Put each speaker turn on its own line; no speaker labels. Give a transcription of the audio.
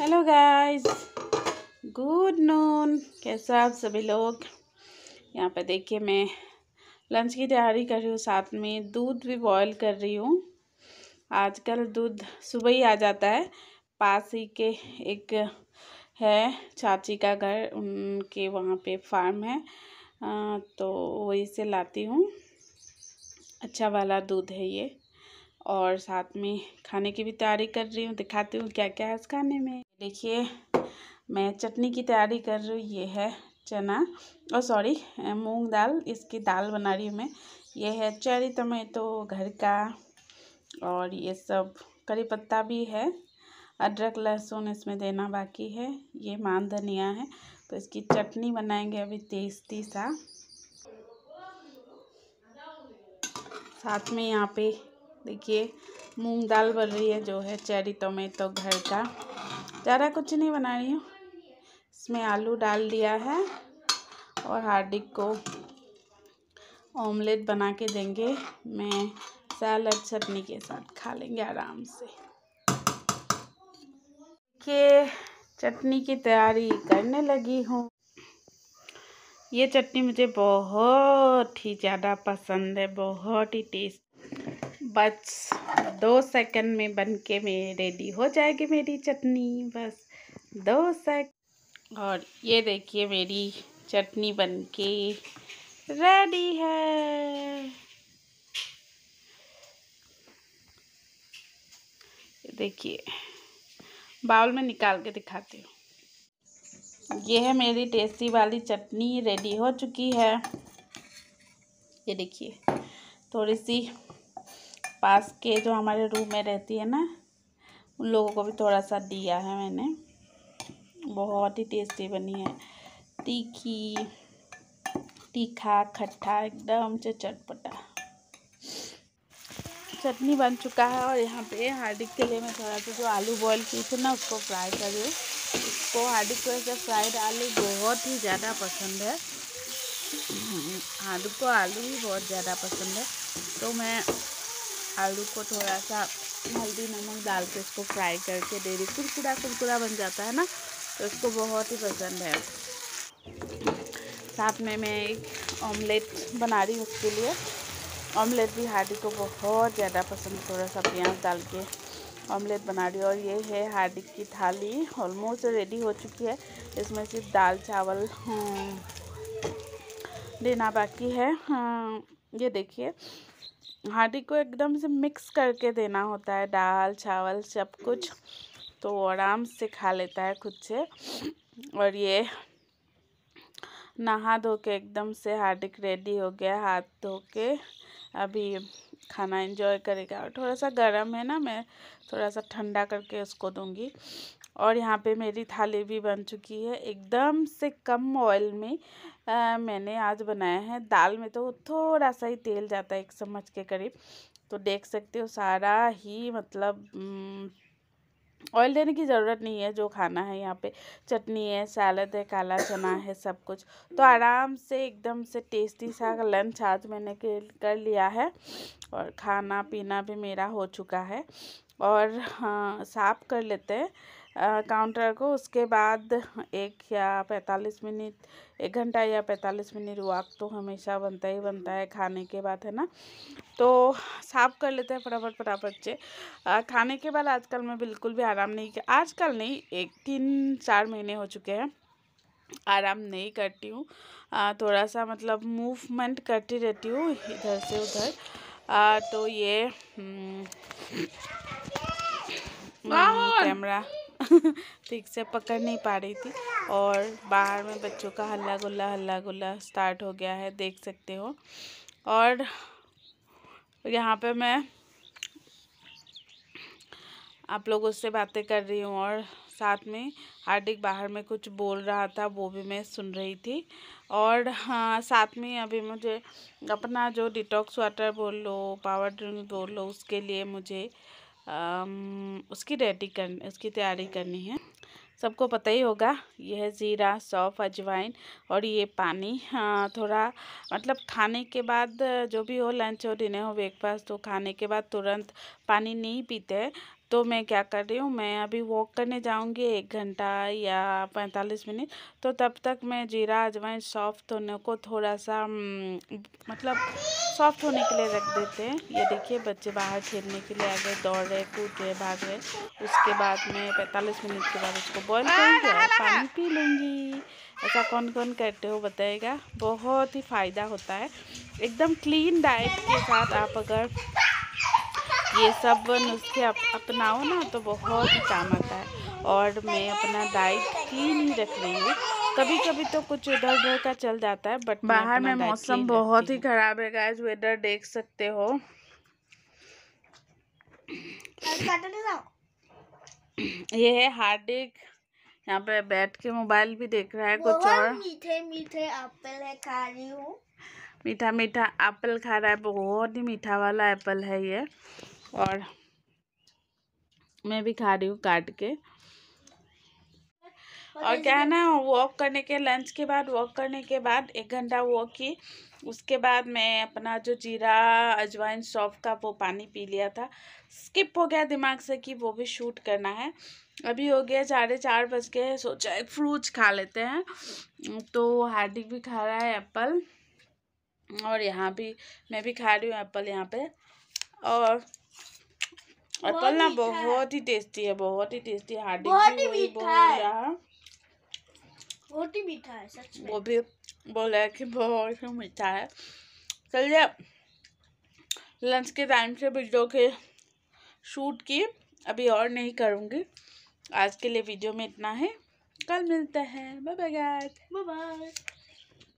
hello guys good noon कैसे आप सभी लोग यहाँ पे देखिए मैं लंच की तैयारी कर रही हूँ साथ में दूध भी बॉईल कर रही हूँ आजकल दूध सुबह ही आ जाता है पास ही के एक है चाची का घर उनके वहाँ पे फार्म है तो वहीं से लाती हूँ अच्छा वाला दूध है ये और साथ में खाने की भी तैयारी कर रही हूँ दिखाती हूँ क्या क्या है इस खाने में देखिए मैं चटनी की तैयारी कर रही हूँ ये है चना और सॉरी मूंग दाल इसकी दाल बना रही हूँ मैं ये है चेरी टमेटो घर का और ये सब करी पत्ता भी है अदरक लहसुन इसमें देना बाकी है ये मान धनिया है तो इसकी चटनी बनाएंगे अभी टेस्टी सा साथ में यहाँ पे देखिए मूंग दाल बन रही है जो है चेरी टोमेटो घर का ज़्यादा कुछ नहीं बना रही हूँ इसमें आलू डाल दिया है और हार्दिक को ऑमलेट बना के देंगे मैं सैलड चटनी के साथ खा लेंगे आराम से के चटनी की तैयारी करने लगी हूँ ये चटनी मुझे बहुत ही ज़्यादा पसंद है बहुत ही टेस्ट बस दो सेकंड में बन के मैं रेडी हो जाएगी मेरी चटनी बस दो सेक और ये देखिए मेरी चटनी बन के रेडी है देखिए बाउल में निकाल के दिखाती हूँ ये है मेरी टेस्टी वाली चटनी रेडी हो चुकी है ये देखिए थोड़ी सी पास के जो हमारे रूम में रहती है ना उन लोगों को भी थोड़ा सा दिया है मैंने बहुत ही टेस्टी बनी है तीखी तीखा खट्टा एकदम से चटपटा चटनी बन चुका है और यहाँ पे हार्दिक के लिए मैं थोड़ा सा जो आलू बॉईल की थी ना उसको फ्राई कर रही उसको हार्दिक को ऐसे फ्राइड आलू बहुत ही ज़्यादा पसंद है हार्दिक को आलू ही बहुत ज़्यादा पसंद है तो मैं आलू को थोड़ा सा हल्दी नमक डाल के इसको फ्राई करके दे दी कुरकुरा कुरकुरा बन जाता है ना तो उसको बहुत ही पसंद है साथ में मैं एक ऑमलेट बना रही हूँ उसके लिए ऑमलेट भी हार्डी को बहुत ज़्यादा पसंद थोड़ा सा प्याज डाल के ऑमलेट बना रही हूँ और ये है हार्डिक की थाली ऑलमोस्ट रेडी हो चुकी है इसमें सिर्फ दाल चावल हम्म, देना बाकी है हाँ, ये देखिए हांडी को एकदम से मिक्स करके देना होता है दाल चावल सब कुछ तो आराम से खा लेता है खुद से और ये नहा धो के एकदम से हार्दिक रेडी हो गया हाथ धो के अभी खाना एंजॉय करेगा और थोड़ा सा गर्म है ना मैं थोड़ा सा ठंडा करके उसको दूंगी और यहाँ पे मेरी थाली भी बन चुकी है एकदम से कम ऑयल में आ, मैंने आज बनाया है दाल में तो थोड़ा सा ही तेल जाता है एक चम्मच के करीब तो देख सकते हो सारा ही मतलब ऑयल देने की ज़रूरत नहीं है जो खाना है यहाँ पे चटनी है सैलद है काला चना है सब कुछ तो आराम से एकदम से टेस्टी सा लंच आज मैंने कर लिया है और खाना पीना भी मेरा हो चुका है और हाँ साफ़ कर लेते हैं काउंटर को उसके बाद एक या पैंतालीस मिनट एक घंटा या पैंतालीस मिनट वॉक तो हमेशा बनता ही बनता है खाने के बाद है ना तो साफ़ कर लेते हैं फटाफट फटाफट से खाने के बाद आजकल मैं बिल्कुल भी आराम नहीं आजकल नहीं एक तीन चार महीने हो चुके हैं आराम नहीं करती हूँ थोड़ा सा मतलब मूवमेंट करती रहती हूँ इधर से उधर आ, तो ये कैमरा हम्म, ठीक से पकड़ नहीं पा रही थी और बाहर में बच्चों का हल्ला गुल्ला हल्ला गुल्ला स्टार्ट हो गया है देख सकते हो और यहाँ पे मैं आप लोगों से बातें कर रही हूँ और साथ में हार्दिक बाहर में कुछ बोल रहा था वो भी मैं सुन रही थी और हाँ साथ में अभी मुझे अपना जो डिटॉक्स वाटर बोल लो पावर ड्रिंक बोल लो उसके लिए मुझे उसकी रेडी कर उसकी तैयारी करनी है सबको पता ही होगा यह ज़ीरा सौफ अजवाइन और ये पानी हाँ, थोड़ा मतलब खाने के बाद जो भी हो लंच हो डिनर हो ब्रेकफास्ट हो तो खाने के बाद तुरंत पानी नहीं पीते तो मैं क्या कर रही हूँ मैं अभी वॉक करने जाऊँगी एक घंटा या पैंतालीस मिनट तो तब तक मैं जीरा अजवाइन सॉफ्ट होने को थोड़ा सा मतलब सॉफ्ट होने के लिए रख देते हैं ये देखिए बच्चे बाहर खेलने के लिए आ गए दौड़ रहे कूद रहे भाग रहे उसके बाद में पैंतालीस मिनट के बाद उसको बॉयल करूँगी और पानी पी लूँगी ऐसा कौन कौन करते हो बताएगा बहुत ही फ़ायदा होता है एकदम क्लीन डाइट के साथ आप अगर ये सब नुस्खे अप, अपनाओ ना तो बहुत ही काम आता है और मैं अपना डाइट क्लीन ही रख रही हूँ कभी कभी तो कुछ उधर उधर का चल जाता है बट बाहर में मौसम बहुत ही ख़राब है गाइस वेदर देख सकते हो ये है हार्दिक यहाँ पे बैठ के मोबाइल भी देख रहा है कुछ और मीठे मीठे एप्पल है खा रही हूँ मीठा मीठा एप्पल खा रहा है बहुत ही मीठा वाला एप्पल है ये और मैं भी खा रही हूँ काट के और क्या है ना वॉक करने के लंच के बाद वॉक करने के बाद एक घंटा वॉक की उसके बाद मैं अपना जो जीरा अजवाइन सौफ का वो पानी पी लिया था स्किप हो गया दिमाग से कि वो भी शूट करना है अभी हो गया साढ़े चार बज के सोचा एक फ्रूट्स खा लेते हैं तो हार्दिक भी खा रहा है एप्पल और यहाँ भी मैं भी खा रही हूँ एप्पल यहाँ पे और एप्पल ना बहुत ही टेस्टी है बहुत ही टेस्टी है हार्दिक बहुत ही मीठा है बहुत ही मीठा है सच में वो भी बोला कि बहुत ही मीठा है चलिए लंच के टाइम से वीडियो के शूट की अभी और नहीं करूँगी आज के लिए वीडियो में इतना है कल मिलते हैं बाय बाय बाय बाय